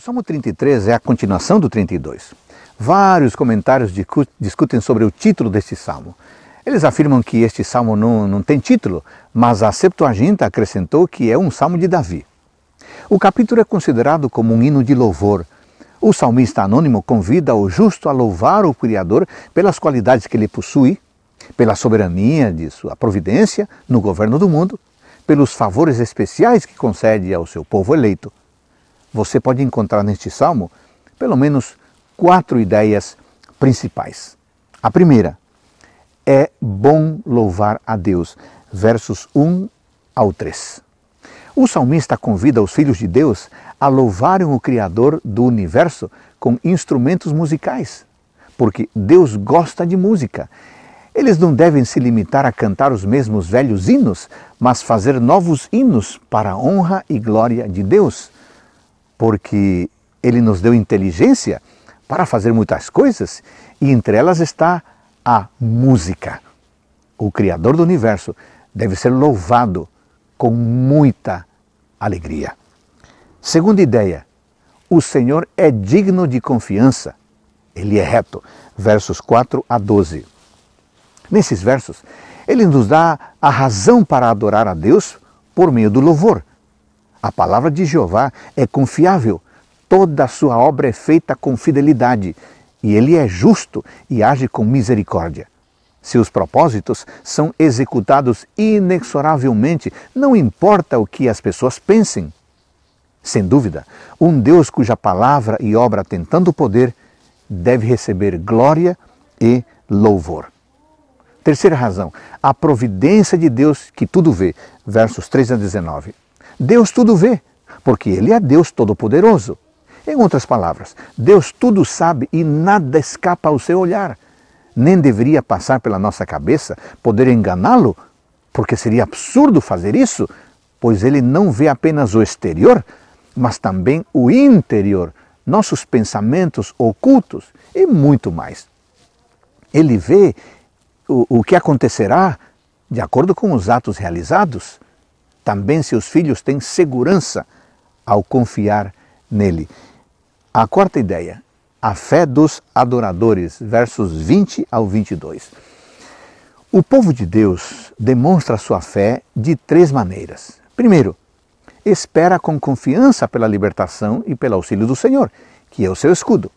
O Salmo 33 é a continuação do 32. Vários comentários discutem sobre o título deste salmo. Eles afirmam que este salmo não, não tem título, mas a Septuaginta acrescentou que é um salmo de Davi. O capítulo é considerado como um hino de louvor. O salmista anônimo convida o justo a louvar o Criador pelas qualidades que ele possui, pela soberania de sua providência no governo do mundo, pelos favores especiais que concede ao seu povo eleito você pode encontrar neste salmo pelo menos quatro ideias principais. A primeira é bom louvar a Deus, versos 1 ao 3. O salmista convida os filhos de Deus a louvarem o Criador do universo com instrumentos musicais, porque Deus gosta de música. Eles não devem se limitar a cantar os mesmos velhos hinos, mas fazer novos hinos para a honra e glória de Deus porque ele nos deu inteligência para fazer muitas coisas e entre elas está a música. O Criador do universo deve ser louvado com muita alegria. Segunda ideia, o Senhor é digno de confiança, ele é reto. Versos 4 a 12. Nesses versos, ele nos dá a razão para adorar a Deus por meio do louvor. A palavra de Jeová é confiável, toda a sua obra é feita com fidelidade, e ele é justo e age com misericórdia. Seus propósitos são executados inexoravelmente, não importa o que as pessoas pensem. Sem dúvida, um Deus cuja palavra e obra tem tanto poder deve receber glória e louvor. Terceira razão, a providência de Deus que tudo vê, versos 3 a 19. Deus tudo vê, porque Ele é Deus Todo-Poderoso. Em outras palavras, Deus tudo sabe e nada escapa ao seu olhar. Nem deveria passar pela nossa cabeça poder enganá-lo, porque seria absurdo fazer isso, pois ele não vê apenas o exterior, mas também o interior, nossos pensamentos ocultos e muito mais. Ele vê o, o que acontecerá de acordo com os atos realizados também seus filhos têm segurança ao confiar nele. A quarta ideia, a fé dos adoradores, versos 20 ao 22. O povo de Deus demonstra sua fé de três maneiras. Primeiro, espera com confiança pela libertação e pelo auxílio do Senhor, que é o seu escudo.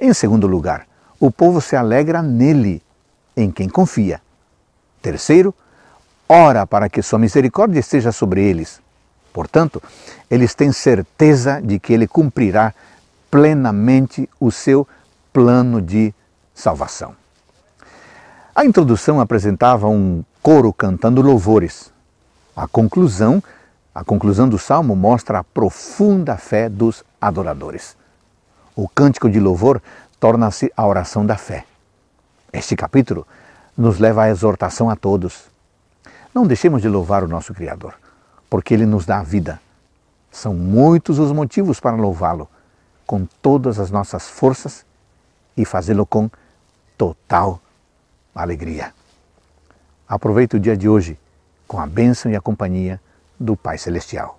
Em segundo lugar, o povo se alegra nele, em quem confia. Terceiro, ora para que sua misericórdia esteja sobre eles. Portanto, eles têm certeza de que ele cumprirá plenamente o seu plano de salvação. A introdução apresentava um coro cantando louvores. A conclusão, a conclusão do salmo mostra a profunda fé dos adoradores. O cântico de louvor torna-se a oração da fé. Este capítulo nos leva à exortação a todos não deixemos de louvar o nosso Criador, porque Ele nos dá a vida. São muitos os motivos para louvá-lo, com todas as nossas forças e fazê-lo com total alegria. Aproveite o dia de hoje com a bênção e a companhia do Pai Celestial.